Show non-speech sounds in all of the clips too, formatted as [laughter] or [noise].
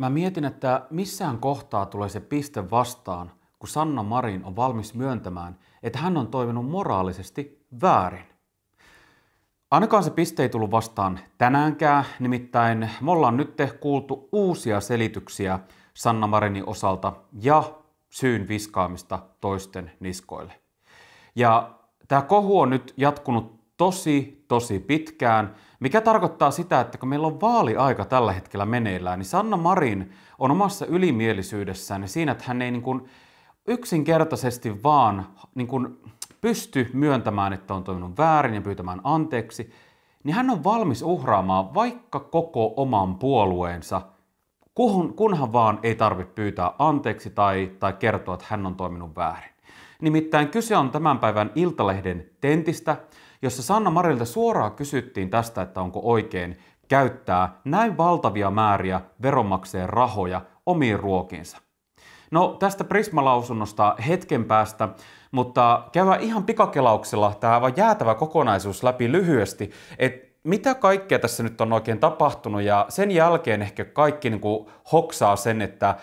Mä mietin, että missään kohtaa tulee se piste vastaan, kun Sanna Marin on valmis myöntämään, että hän on toiminut moraalisesti väärin. Ainakaan se piste ei tullut vastaan tänäänkään, nimittäin me ollaan nyt kuultu uusia selityksiä Sanna Marinin osalta ja syyn viskaamista toisten niskoille. Ja tämä kohu on nyt jatkunut tosi, tosi pitkään, mikä tarkoittaa sitä, että kun meillä on vaaliaika tällä hetkellä meneillään, niin Sanna Marin on omassa ylimielisyydessään niin siinä, että hän ei niin kuin yksinkertaisesti vaan niin kuin pysty myöntämään, että on toiminut väärin ja pyytämään anteeksi, niin hän on valmis uhraamaan vaikka koko oman puolueensa, kunhan vaan ei tarvitse pyytää anteeksi tai, tai kertoa, että hän on toiminut väärin. Nimittäin kyse on tämän päivän Iltalehden tentistä, jossa Sanna Marilta suoraan kysyttiin tästä, että onko oikein käyttää näin valtavia määriä veronmaksajien rahoja omiin ruokiinsa. No tästä Prisma-lausunnosta hetken päästä, mutta käydään ihan pikakelauksella tämä aivan jäätävä kokonaisuus läpi lyhyesti, että mitä kaikkea tässä nyt on oikein tapahtunut ja sen jälkeen ehkä kaikki niin kuin hoksaa sen, että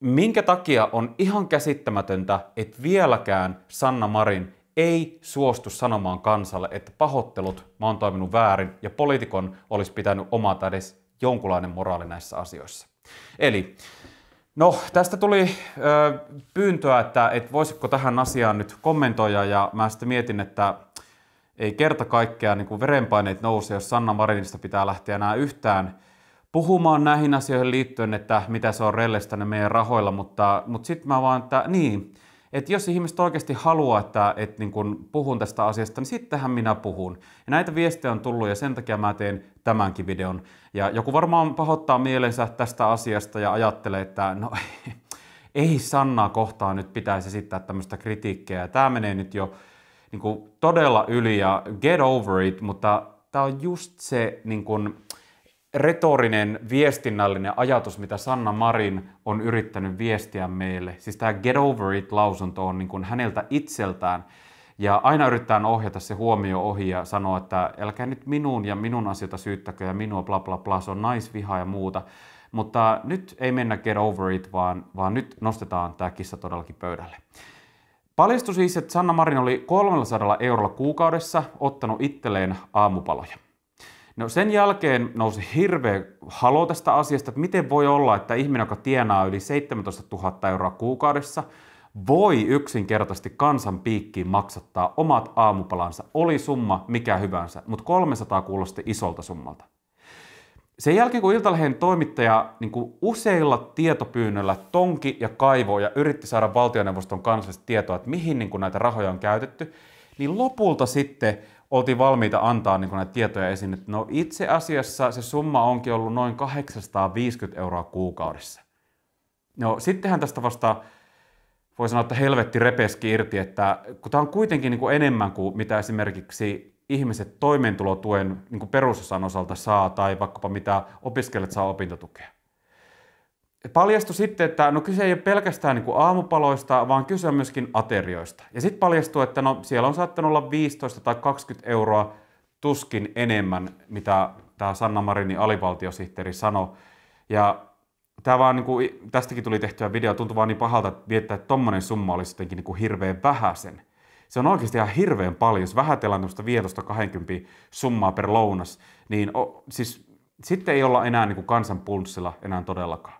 minkä takia on ihan käsittämätöntä, että vieläkään Sanna Marin ei suostu sanomaan kansalle, että pahoittelut, mä oon toiminut väärin ja poliitikon olisi pitänyt omata edes jonkunlainen moraali näissä asioissa. Eli No, tästä tuli ö, pyyntöä, että et voisiko tähän asiaan nyt kommentoida, ja mä sitten mietin, että ei kerta kaikkea, niin verenpaineet nouse, jos Sanna Marinista pitää lähteä enää yhtään puhumaan näihin asioihin liittyen, että mitä se on rellestänyt meidän rahoilla, mutta, mutta sitten mä vaan, että niin, että jos ihmiset oikeasti haluaa, että, että niin kun puhun tästä asiasta, niin sittenhän minä puhun. Ja näitä viestejä on tullut ja sen takia mä teen tämänkin videon. Ja joku varmaan pahoittaa mielensä tästä asiasta ja ajattelee, että no [laughs] ei Sannaa kohtaan nyt pitäisi esittää tämmöistä kritiikkiä. tämä menee nyt jo niin todella yli ja get over it, mutta tämä on just se niin kun retorinen viestinnällinen ajatus, mitä Sanna Marin on yrittänyt viestiä meille. Siis tämä get over it lausunto on niin kuin häneltä itseltään. Ja aina yritetään ohjata se huomio ohi ja sanoa, että älkää nyt minuun ja minun asioita syyttäkö ja minua bla bla bla, se on naisviha ja muuta. Mutta nyt ei mennä get over it, vaan, vaan nyt nostetaan tämä kissa todellakin pöydälle. Paljastui siis, että Sanna Marin oli 300 eurolla kuukaudessa ottanut itselleen aamupaloja. No sen jälkeen nousi hirveä halo tästä asiasta, että miten voi olla, että ihminen, joka tienaa yli 17 000 euroa kuukaudessa, voi yksinkertaisesti kansan piikkiin maksattaa omat aamupalansa, oli summa mikä hyvänsä, mutta 300 kuulosti isolta summalta. Sen jälkeen, kun Iltalehen toimittaja niin kuin useilla tietopyynnöillä tonki ja kaivoi ja yritti saada valtioneuvoston kansallista tietoa, että mihin niin kuin näitä rahoja on käytetty, niin lopulta sitten oltiin valmiita antaa niin näitä tietoja esiin, että no itse asiassa se summa onkin ollut noin 850 euroa kuukaudessa. No sittenhän tästä vasta voi sanoa, että helvetti repeski irti, että kun tämä on kuitenkin niin kuin enemmän kuin mitä esimerkiksi ihmiset toimeentulotuen niin kuin perusosan osalta saa tai vaikkapa mitä opiskelijat saa opintotukea paljastui sitten, että no kyse ei ole pelkästään niin kuin aamupaloista, vaan kyse on myöskin aterioista. Ja sitten paljastui, että no siellä on saattanut olla 15 tai 20 euroa tuskin enemmän, mitä tämä Sanna Marini alivaltiosihteeri sanoi. Ja tämä vaan, niin kuin, tästäkin tuli tehtyä video, tuntui vaan niin pahalta että viettää, että tommonen summa olisi jotenkin niin kuin hirveän vähäisen. Se on oikeasti ihan hirveän paljon, jos vähätellään tuosta 15-20 summaa per lounas, niin o, siis sitten ei olla enää niin kuin kansan pulssilla enää todellakaan.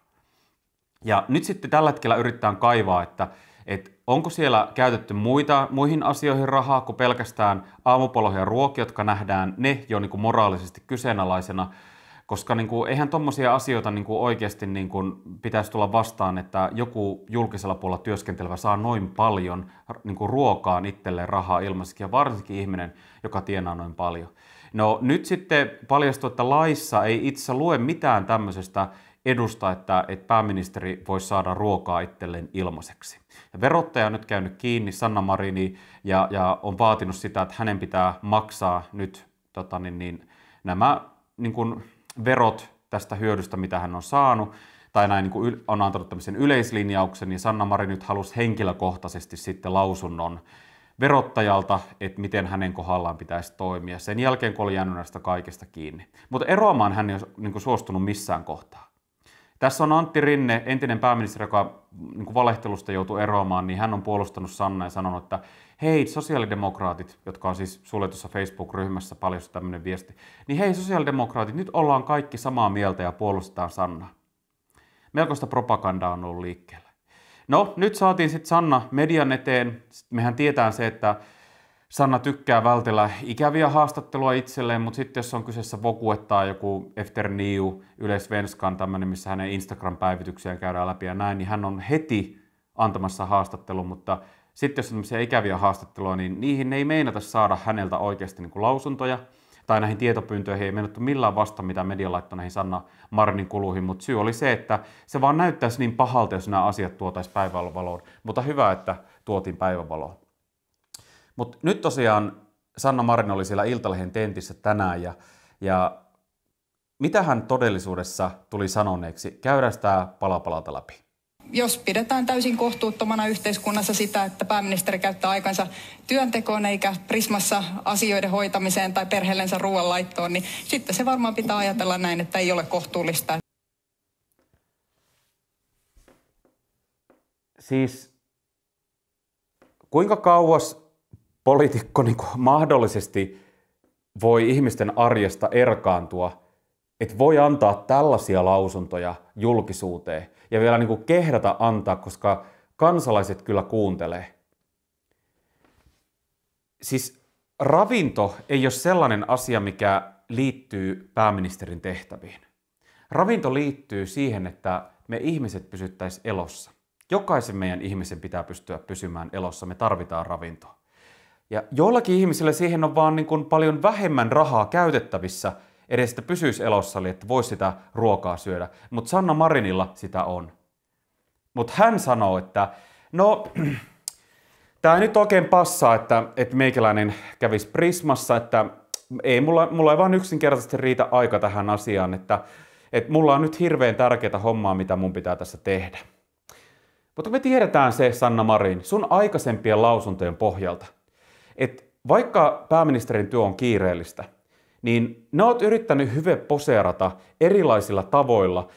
Ja nyt sitten tällä hetkellä yritetään kaivaa, että, että onko siellä käytetty muita, muihin asioihin rahaa kuin pelkästään aamupaloja ja ruokia, jotka nähdään ne jo niin kuin moraalisesti kyseenalaisena, koska niin kuin, eihän tuommoisia asioita niin kuin oikeasti niin kuin, pitäisi tulla vastaan, että joku julkisella puolella työskentelevä saa noin paljon niin kuin ruokaa itselleen rahaa ilmaiseksi, ja varsinkin ihminen, joka tienaa noin paljon. No nyt sitten paljastuu, että laissa ei itse lue mitään tämmöisestä edusta, että, että pääministeri voi saada ruokaa itselleen ilmaiseksi. Ja verottaja on nyt käynyt kiinni Sanna Marini ja, ja on vaatinut sitä, että hänen pitää maksaa nyt tota, niin, niin, nämä niin kuin verot tästä hyödystä, mitä hän on saanut tai näin niin kuin on antanut tämmöisen yleislinjauksen, niin Sanna Marini nyt halusi henkilökohtaisesti sitten lausunnon verottajalta, että miten hänen kohdallaan pitäisi toimia sen jälkeen, kun oli jäänyt näistä kaikesta kiinni. Mutta eroamaan hän ei ole niin kuin suostunut missään kohtaa. Tässä on Antti Rinne, entinen pääministeri, joka niin valehtelusta joutui eroamaan, niin hän on puolustanut Sanna ja sanonut, että hei sosiaalidemokraatit, jotka on siis suljetussa Facebook-ryhmässä paljon tämmöinen viesti, niin hei sosiaalidemokraatit, nyt ollaan kaikki samaa mieltä ja puolustetaan sanna. Melkoista propagandaa on ollut liikkeellä. No, nyt saatiin sitten Sanna median eteen. Mehän tietää se, että Sanna tykkää vältellä ikäviä haastattelua itselleen, mutta sitten jos on kyseessä Vokue tai joku Efter Niu, Yle Svenskan, tämmöinen, missä hänen Instagram-päivityksiä käydään läpi ja näin, niin hän on heti antamassa haastattelun, mutta sitten jos on tämmöisiä ikäviä haastatteluja, niin niihin ei meinata saada häneltä oikeasti niin kuin lausuntoja, tai näihin tietopyyntöihin ei mennyt millään vasta, mitä media laittoi näihin Sanna Marnin kuluihin, mutta syy oli se, että se vaan näyttäisi niin pahalta, jos nämä asiat tuotaisiin päivänvaloon. Mutta hyvä, että tuotiin päivänvaloon. Mutta nyt tosiaan Sanna Marin oli siellä Iltalehen tentissä tänään ja, ja mitä hän todellisuudessa tuli sanoneeksi? Käydään sitä palapalalta läpi. Jos pidetään täysin kohtuuttomana yhteiskunnassa sitä, että pääministeri käyttää aikansa työntekoon eikä prismassa asioiden hoitamiseen tai perheellensä ruoanlaittoon, niin sitten se varmaan pitää ajatella näin, että ei ole kohtuullista. Siis kuinka kauas poliitikko niin mahdollisesti voi ihmisten arjesta erkaantua, että voi antaa tällaisia lausuntoja julkisuuteen ja vielä niin kehdata antaa, koska kansalaiset kyllä kuuntelee. Siis ravinto ei ole sellainen asia, mikä liittyy pääministerin tehtäviin. Ravinto liittyy siihen, että me ihmiset pysyttäisiin elossa. Jokaisen meidän ihmisen pitää pystyä pysymään elossa, me tarvitaan ravintoa. Ja joillakin ihmisillä siihen on vaan niin kuin paljon vähemmän rahaa käytettävissä edes, että pysyisi elossa, eli että voisi sitä ruokaa syödä. Mutta Sanna Marinilla sitä on. Mutta hän sanoo, että no, [clears throat] tämä ei nyt oikein passaa, että, että meikäläinen kävisi Prismassa, että ei, mulla, mulla ei vaan yksinkertaisesti riitä aika tähän asiaan, että, että mulla on nyt hirveän tärkeää hommaa, mitä mun pitää tässä tehdä. Mutta me tiedetään se, Sanna Marin, sun aikaisempien lausuntojen pohjalta – että vaikka pääministerin työ on kiireellistä, niin ne oot yrittänyt hyve poseerata erilaisilla tavoilla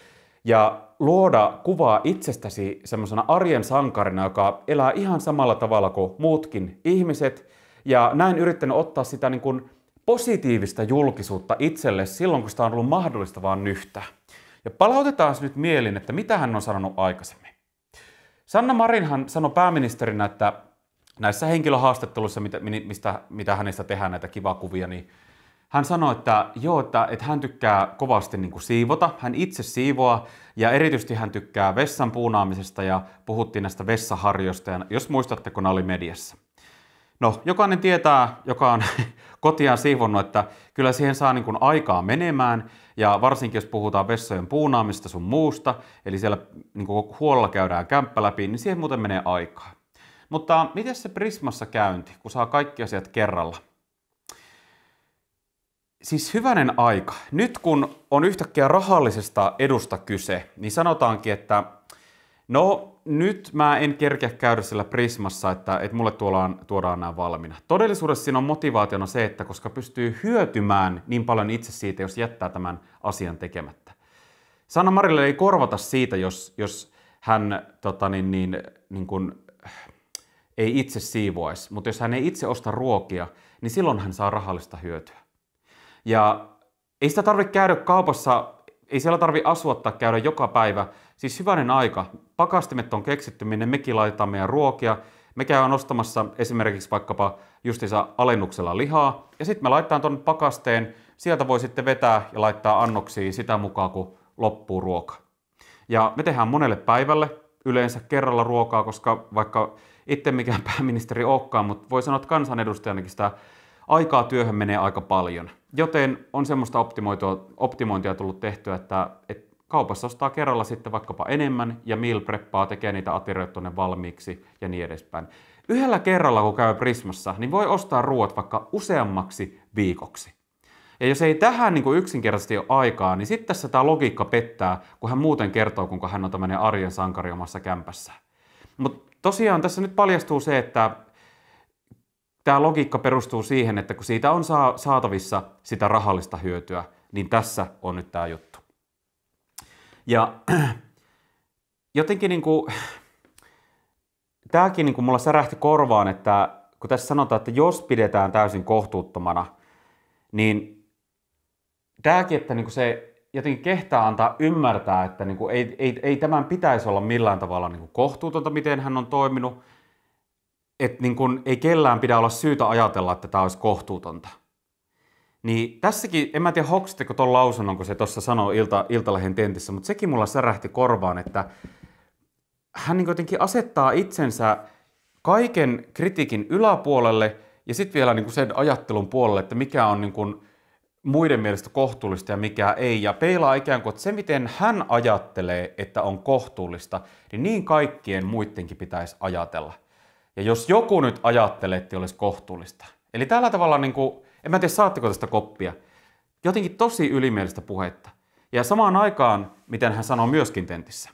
ja luoda kuvaa itsestäsi semmoisena arjen sankarina, joka elää ihan samalla tavalla kuin muutkin ihmiset. Ja näin yrittänyt ottaa sitä niin kuin positiivista julkisuutta itselle silloin, kun sitä on ollut mahdollista vaan nyhtää. Ja palautetaan nyt mielin, että mitä hän on sanonut aikaisemmin. Sanna Marinhan sanoi pääministerinä, että näissä henkilöhaastatteluissa, mitä, mistä, mitä hänestä tehdään näitä kivakuvia, niin hän sanoi, että joo, että, että hän tykkää kovasti niin kuin siivota, hän itse siivoaa ja erityisesti hän tykkää vessan puunaamisesta ja puhuttiin näistä vessaharjoista, ja jos muistatte, kun oli mediassa. No, jokainen tietää, joka on [laughs] kotiaan siivonnut, että kyllä siihen saa niin kuin aikaa menemään ja varsinkin jos puhutaan vessojen puunaamista sun muusta, eli siellä niin kuin huolella käydään kämppä läpi, niin siihen muuten menee aikaa. Mutta miten se Prismassa käynti, kun saa kaikki asiat kerralla? Siis hyvänen aika. Nyt kun on yhtäkkiä rahallisesta edusta kyse, niin sanotaankin, että no nyt mä en kerkeä käydä sillä Prismassa, että, että mulle tuodaan, tuodaan nämä valmiina. Todellisuudessa siinä on motivaationa se, että koska pystyy hyötymään niin paljon itse siitä, jos jättää tämän asian tekemättä. Sanna Marille ei korvata siitä, jos, jos hän tota niin, niin, niin kuin ei itse siivoaisi, mutta jos hän ei itse osta ruokia, niin silloin hän saa rahallista hyötyä. Ja ei sitä tarvitse käydä kaupassa, ei siellä tarvitse asua tai käydä joka päivä. Siis hyvänen aika, pakastimet on keksitty, minne mekin laitetaan meidän ruokia. Me käydään ostamassa esimerkiksi vaikkapa justiinsa alennuksella lihaa, ja sitten me laitetaan tuon pakasteen, sieltä voi sitten vetää ja laittaa annoksia sitä mukaan, kun loppuu ruoka. Ja me tehdään monelle päivälle yleensä kerralla ruokaa, koska vaikka itse mikään [laughs] pääministeri olekaan, mutta voi sanoa, että kansanedustajanakin sitä aikaa työhön menee aika paljon. Joten on semmoista optimointia tullut tehtyä, että, että kaupassa ostaa kerralla sitten vaikkapa enemmän ja meal preppaa, tekee niitä aterioita tuonne valmiiksi ja niin edespäin. Yhdellä kerralla, kun käy Prismassa, niin voi ostaa ruoat vaikka useammaksi viikoksi. Ja jos ei tähän niin kuin yksinkertaisesti ole aikaa, niin sitten tässä tämä logiikka pettää, kun hän muuten kertoo, kuinka hän on tämmöinen arjen sankari omassa kämpässä. Mutta tosiaan tässä nyt paljastuu se, että tämä logiikka perustuu siihen, että kun siitä on saatavissa sitä rahallista hyötyä, niin tässä on nyt tämä juttu. Ja [clears throat] jotenkin niin kuin, tämäkin niin kuin mulla särähti korvaan, että kun tässä sanotaan, että jos pidetään täysin kohtuuttomana, niin tämäkin, että niin kuin se jotenkin kehtaa antaa ymmärtää, että niin kuin ei, ei, ei tämän pitäisi olla millään tavalla niin kuin kohtuutonta, miten hän on toiminut. Että niin kuin ei kellään pidä olla syytä ajatella, että tämä olisi kohtuutonta. Niin tässäkin, en mä tiedä hoksitteko tuon lausunnon, kun se tuossa sanoi Ilta, Iltalehen tentissä, mutta sekin mulla särähti korvaan, että hän niin jotenkin asettaa itsensä kaiken kritiikin yläpuolelle ja sitten vielä niin kuin sen ajattelun puolelle, että mikä on niin kuin – muiden mielestä kohtuullista ja mikä ei, ja peilaa ikään kuin, että se miten hän ajattelee, että on kohtuullista, niin niin kaikkien muidenkin pitäisi ajatella. Ja jos joku nyt ajattelee, että olisi kohtuullista. Eli tällä tavalla, niin kuin, en mä tiedä saatteko tästä koppia, jotenkin tosi ylimielistä puhetta. Ja samaan aikaan, miten hän sanoo myöskin tentissä.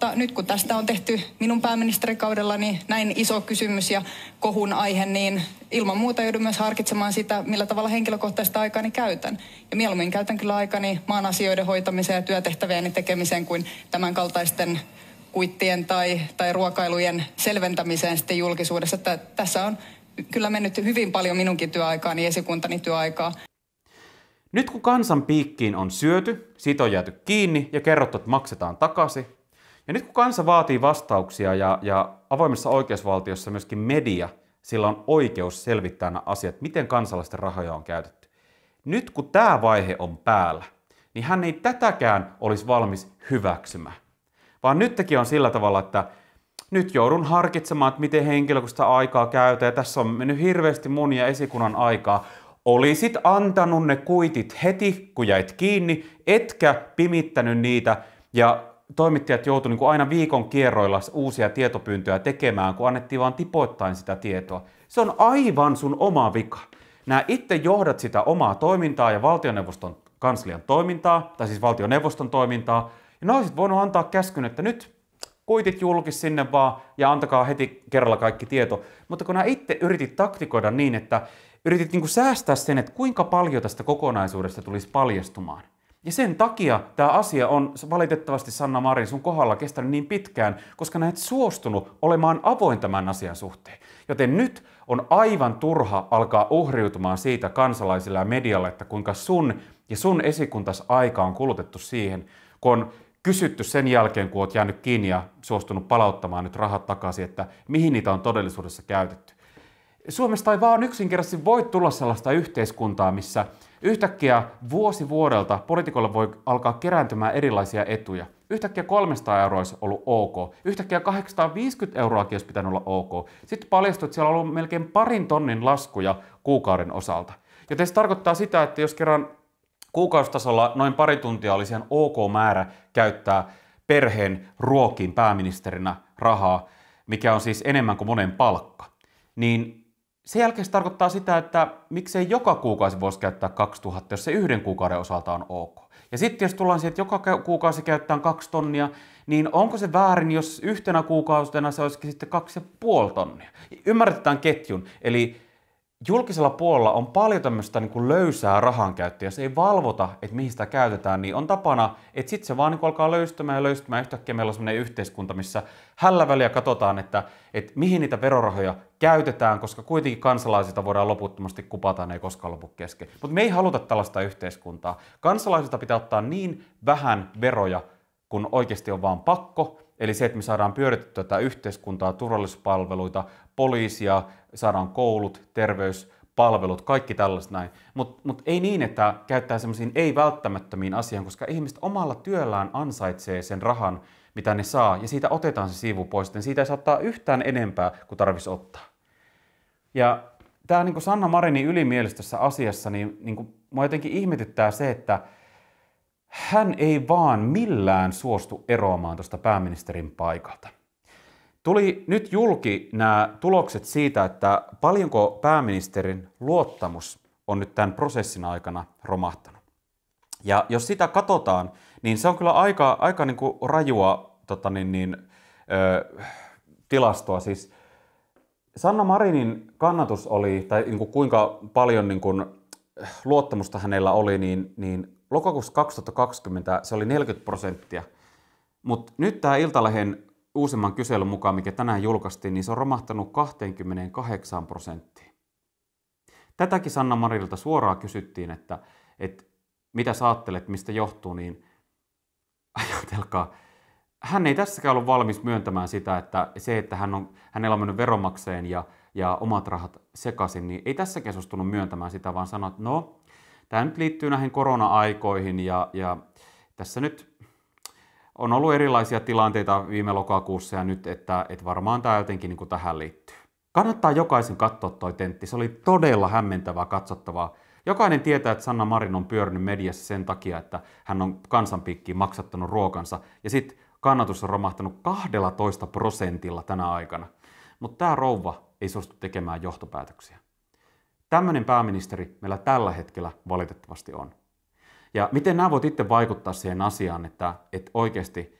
Mutta nyt kun tästä on tehty minun pääministerikaudellani niin näin iso kysymys ja kohun aihe, niin ilman muuta joudun myös harkitsemaan sitä, millä tavalla henkilökohtaista aikani käytän. Ja mieluummin käytän kyllä aikani maan asioiden hoitamiseen ja työtehtävieni tekemiseen kuin tämän kaltaisten kuittien tai, tai ruokailujen selventämiseen sitten julkisuudessa. Että tässä on kyllä mennyt hyvin paljon minunkin työaikaani, esikuntani työaikaa. Nyt kun kansan piikkiin on syöty, siitä on jääty kiinni ja kerrottu, että maksetaan takaisin, ja nyt kun kansa vaatii vastauksia ja, ja avoimessa oikeusvaltiossa myöskin media, sillä on oikeus selvittää nämä asiat, miten kansalaisten rahoja on käytetty. Nyt kun tämä vaihe on päällä, niin hän ei tätäkään olisi valmis hyväksymään. Vaan nytkin on sillä tavalla, että nyt joudun harkitsemaan, että miten henkilökohtaista aikaa käytä ja tässä on mennyt hirveästi mun ja esikunnan aikaa. Olisit antanut ne kuitit heti, kun jäit kiinni, etkä pimittänyt niitä ja toimittajat joutuivat niin aina viikon kierroilla uusia tietopyyntöjä tekemään, kun annettiin vain tipoittain sitä tietoa. Se on aivan sun oma vika. Nämä itse johdat sitä omaa toimintaa ja valtioneuvoston kanslian toimintaa, tai siis valtioneuvoston toimintaa, ja ne olisit voinut antaa käskyn, että nyt kuitit julkis sinne vaan ja antakaa heti kerralla kaikki tieto. Mutta kun nämä itse yritit taktikoida niin, että yritit niin säästää sen, että kuinka paljon tästä kokonaisuudesta tulisi paljastumaan – ja sen takia tämä asia on valitettavasti Sanna Marin sun kohdalla kestänyt niin pitkään, koska näet suostunut olemaan avoin tämän asian suhteen. Joten nyt on aivan turha alkaa uhriutumaan siitä kansalaisilla ja medialla, että kuinka sun ja sun esikuntas aika on kulutettu siihen, kun on kysytty sen jälkeen, kun oot jäänyt kiinni ja suostunut palauttamaan nyt rahat takaisin, että mihin niitä on todellisuudessa käytetty. Suomesta ei vaan yksinkertaisesti voi tulla sellaista yhteiskuntaa, missä – Yhtäkkiä vuosi vuodelta poliitikolle voi alkaa kerääntymään erilaisia etuja. Yhtäkkiä 300 euroa olisi ollut ok. Yhtäkkiä 850 euroakin olisi pitänyt olla ok. Sitten paljastui, että siellä on ollut melkein parin tonnin laskuja kuukauden osalta. Joten se tarkoittaa sitä, että jos kerran kuukausitasolla noin pari tuntia oli ihan ok määrä käyttää perheen ruokiin pääministerinä rahaa, mikä on siis enemmän kuin monen palkka, niin sen jälkeen se tarkoittaa sitä, että miksei joka kuukausi voisi käyttää 2000, jos se yhden kuukauden osalta on ok. Ja sitten jos tullaan siihen, että joka kuukausi käyttää kaksi tonnia, niin onko se väärin, jos yhtenä kuukautena se olisikin sitten kaksi ja puoli tonnia? Ymmärretään ketjun, eli julkisella puolella on paljon tämmöistä niin kuin löysää rahankäyttöä. Jos ei valvota, että mihin sitä käytetään, niin on tapana, että sitten se vaan niin kuin alkaa löystymään ja löystymään. Yhtäkkiä meillä on semmoinen yhteiskunta, missä hällä väliä katsotaan, että, että mihin niitä verorahoja käytetään, koska kuitenkin kansalaisilta voidaan loputtomasti kupata, ne ei koskaan lopu kesken. Mutta me ei haluta tällaista yhteiskuntaa. Kansalaisilta pitää ottaa niin vähän veroja, kun oikeasti on vaan pakko, Eli se, että me saadaan pyöritettyä tätä yhteiskuntaa, turvallisuuspalveluita, poliisia, saadaan koulut, terveyspalvelut, kaikki tällaiset näin. Mutta mut ei niin, että käyttää semmoisiin ei-välttämättömiin asioihin, koska ihmiset omalla työllään ansaitsee sen rahan, mitä ne saa, ja siitä otetaan se siivu pois, niin siitä ei saattaa yhtään enempää kuin tarvitsisi ottaa. Ja tämä niin Sanna Marinin ylimielisessä asiassa, niin, niin kuin, mua jotenkin ihmetyttää se, että hän ei vaan millään suostu eroamaan tuosta pääministerin paikalta. Tuli nyt julki nämä tulokset siitä, että paljonko pääministerin luottamus on nyt tämän prosessin aikana romahtanut. Ja jos sitä katsotaan, niin se on kyllä aika, aika niin kuin rajua tota niin, niin, ö, tilastoa. Siis Sanna Marinin kannatus oli, tai niin kuin kuinka paljon niin kuin luottamusta hänellä oli, niin, niin lokakuussa 2020 se oli 40 prosenttia. Mutta nyt tämä Iltalehen uusimman kyselyn mukaan, mikä tänään julkaistiin, niin se on romahtanut 28 prosenttiin. Tätäkin Sanna Marilta suoraan kysyttiin, että, että mitä sä ajattelet, mistä johtuu, niin ajatelkaa, hän ei tässäkään ollut valmis myöntämään sitä, että se, että hän on, hänellä on mennyt veromakseen ja, ja omat rahat sekaisin, niin ei tässäkään suostunut myöntämään sitä, vaan sanoi, että no, tämä nyt liittyy näihin korona-aikoihin ja, ja tässä nyt on ollut erilaisia tilanteita viime lokakuussa ja nyt, että, että varmaan tämä jotenkin niin tähän liittyy. Kannattaa jokaisen katsoa toi tentti. Se oli todella hämmentävää katsottavaa. Jokainen tietää, että Sanna Marin on pyörinyt mediassa sen takia, että hän on kansanpiikkiin maksattanut ruokansa. Ja sitten kannatus on romahtanut 12 prosentilla tänä aikana. Mutta tämä rouva ei suostu tekemään johtopäätöksiä. Tämmöinen pääministeri meillä tällä hetkellä valitettavasti on. Ja miten nämä voit itse vaikuttaa siihen asiaan, että, että oikeasti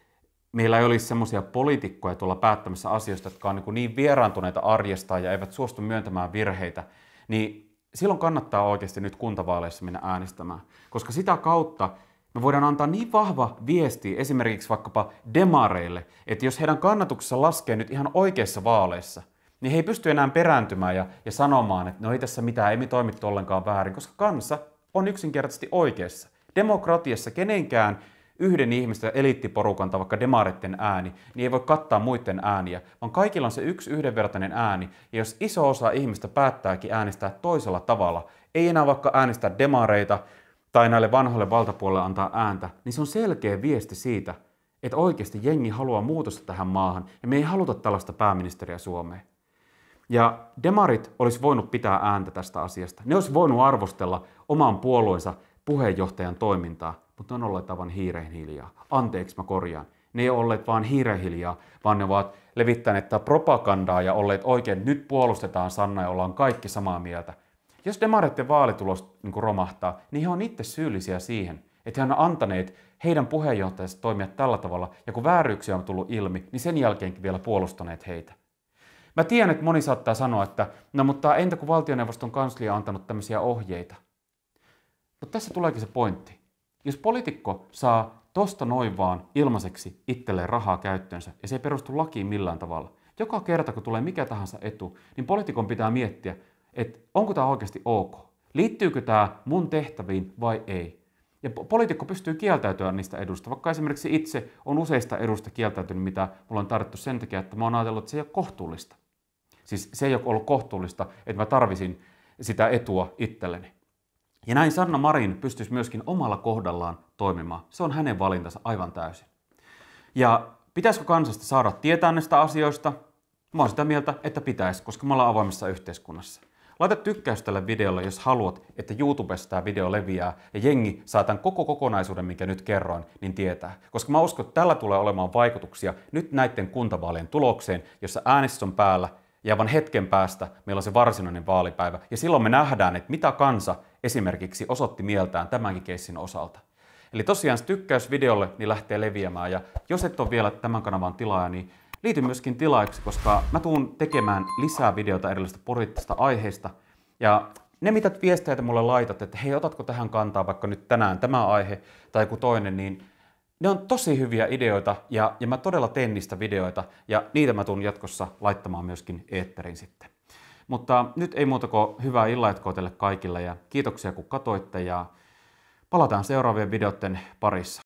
meillä ei olisi semmoisia poliitikkoja tuolla päättämässä asioista, jotka on niin, niin vieraantuneita arjesta ja eivät suostu myöntämään virheitä, niin silloin kannattaa oikeasti nyt kuntavaaleissa mennä äänestämään. Koska sitä kautta me voidaan antaa niin vahva viesti esimerkiksi vaikkapa demareille, että jos heidän kannatuksensa laskee nyt ihan oikeissa vaaleissa, niin he ei pysty enää perääntymään ja, ja sanomaan, että no ei tässä mitään, ei me toimittu ollenkaan väärin, koska kansa on yksinkertaisesti oikeassa. Demokratiassa kenenkään yhden ihmistä eliittiporukan tai vaikka demaritten ääni, niin ei voi kattaa muiden ääniä, vaan kaikilla on se yksi yhdenvertainen ääni. Ja jos iso osa ihmistä päättääkin äänestää toisella tavalla, ei enää vaikka äänestää demareita tai näille vanhoille valtapuolelle antaa ääntä, niin se on selkeä viesti siitä, että oikeasti jengi haluaa muutosta tähän maahan ja me ei haluta tällaista pääministeriä Suomeen. Ja demarit olisi voinut pitää ääntä tästä asiasta. Ne olisi voinut arvostella oman puolueensa puheenjohtajan toimintaa, mutta ne on olleet aivan hiireen hiljaa. Anteeksi, mä korjaan. Ne ei ole olleet vaan hiireen hiljaa, vaan ne ovat levittäneet tätä propagandaa ja olleet oikein, nyt puolustetaan Sanna ja ollaan kaikki samaa mieltä. Jos demareiden vaalitulos niin romahtaa, niin he on itse syyllisiä siihen, että he on antaneet heidän puheenjohtajansa toimia tällä tavalla, ja kun vääryyksiä on tullut ilmi, niin sen jälkeenkin vielä puolustaneet heitä. Mä tiedän, että moni saattaa sanoa, että no mutta entä kun valtioneuvoston kanslia on antanut tämmöisiä ohjeita? Mutta tässä tuleekin se pointti. Jos poliitikko saa tosta noin vaan ilmaiseksi itselleen rahaa käyttöönsä, ja se ei perustu lakiin millään tavalla, joka kerta kun tulee mikä tahansa etu, niin poliitikon pitää miettiä, että onko tämä oikeasti ok. Liittyykö tämä mun tehtäviin vai ei? Ja poliitikko pystyy kieltäytyä niistä edusta, vaikka esimerkiksi itse on useista edusta kieltäytynyt, mitä mulla on tarjottu sen takia, että mä oon ajatellut, että se ei ole kohtuullista. Siis se ei ole ollut kohtuullista, että mä tarvisin sitä etua itselleni. Ja näin Sanna Marin pystyisi myöskin omalla kohdallaan toimimaan. Se on hänen valintansa aivan täysin. Ja pitäisikö kansasta saada tietää näistä asioista? Mä oon sitä mieltä, että pitäisi, koska me ollaan avoimessa yhteiskunnassa. Laita tykkäys tälle videolle, jos haluat, että YouTubessa tämä video leviää ja jengi saa tämän koko kokonaisuuden, minkä nyt kerroin, niin tietää. Koska mä uskon, että tällä tulee olemaan vaikutuksia nyt näiden kuntavaalien tulokseen, jossa äänestys on päällä ja vain hetken päästä meillä on se varsinainen vaalipäivä. Ja silloin me nähdään, että mitä kansa esimerkiksi osoitti mieltään tämänkin keissin osalta. Eli tosiaan tykkäys videolle niin lähtee leviämään ja jos et ole vielä tämän kanavan tilaaja, niin liity myöskin tilaajaksi, koska mä tuun tekemään lisää videota erilaisista poliittisista aiheista. Ja ne mitä viestejä te mulle laitat, että hei otatko tähän kantaa vaikka nyt tänään tämä aihe tai joku toinen, niin ne on tosi hyviä ideoita ja, ja mä todella teen niistä videoita ja niitä mä tuun jatkossa laittamaan myöskin eetterin sitten. Mutta nyt ei muuta kuin hyvää illanjatkoa teille kaikille ja kiitoksia kun katoitte ja palataan seuraavien videoiden parissa.